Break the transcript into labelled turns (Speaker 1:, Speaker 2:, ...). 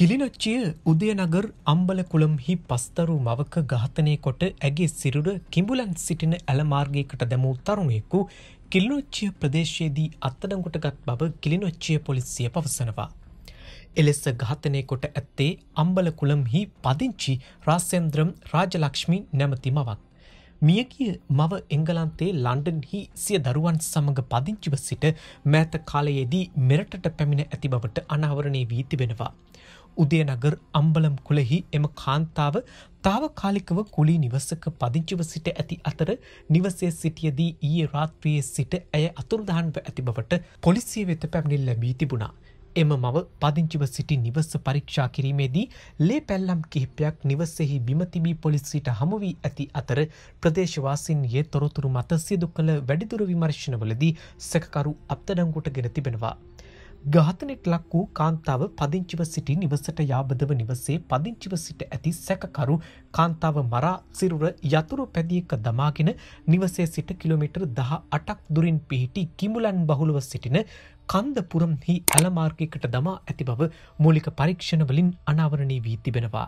Speaker 1: කිලිනොච්චිය උදයනගර් අම්බලකුළම්හි පස්තරු මවක ඝාතනය කොට ඇගේ සිරුර කිඹුලන් සිටින ඇලමාර්ගයකට දැමූ තරුණයෙකු කිල්නොච්චිය ප්‍රදේශයේදී අත්තඩංගොටගත් බව කිලිනොච්චිය පොලිසිය පවසනවා. එලෙස ඝාතනය කොට ඇත්තේ අම්බලකුළම්හි පදිංචි රාසෙන්ද්‍රම් රාජලක්ෂ්මි නැමති මවක්. මියකිය මව එංගලන්තේ ලන්ඩන්හි සිය දරුවන් සමඟ පදිංචිව සිට මෑත කාලයේදී මෙරටට පැමිණ ඇති බවට අනාවරණය වී තිබෙනවා. උදයනගර් අම්බලම් කුලෙහි එම කාන්තාව තාවකාලිකව කුලි නිවසක පදිංචිව සිට ඇති අතර නිවසේ සිටියදී ඊයේ රාත්‍රියයේ සිට ඇය අතුරුදහන්ව ඇති බවට පොලිසිය වෙත පැමිණිල් ලැබී තිබුණා. එම මව පදිංචිව සිටි නිවස පරීක්ෂා කිරීමේදී ලේ පැල්ලම් කිහිපයක් නිවසෙහි බිමතිබී පොලිසිට හමුවී ඇති අතර ප්‍රදේශවාසින්ගේ තොරතුරු මත සිදු කළ වැඩිදුර විමර්ශනවලදී සැකකරු අත්තඩංගුට ගෙන තිබෙනවා. ඝාතනෙට ලක් වූ කාන්තාව පදිංචිව සිටි නිවසට යාබදව නිවසේ පදිංචිව සිට ඇති සැකකරු කාන්තාව මරා සිරුර යතුරු පැදියක දමාගෙන නිවසේ සිට කිලෝමිටර් දහ අටක් දුරින් පිහිටි කිමුලන් බහුලව සිටින කන්දපුරම් හි ඇලමාර්ගයකට දමා ඇති බව මූලික පරීක්ෂණවලින් අනාවරණී වී තිබෙනවා.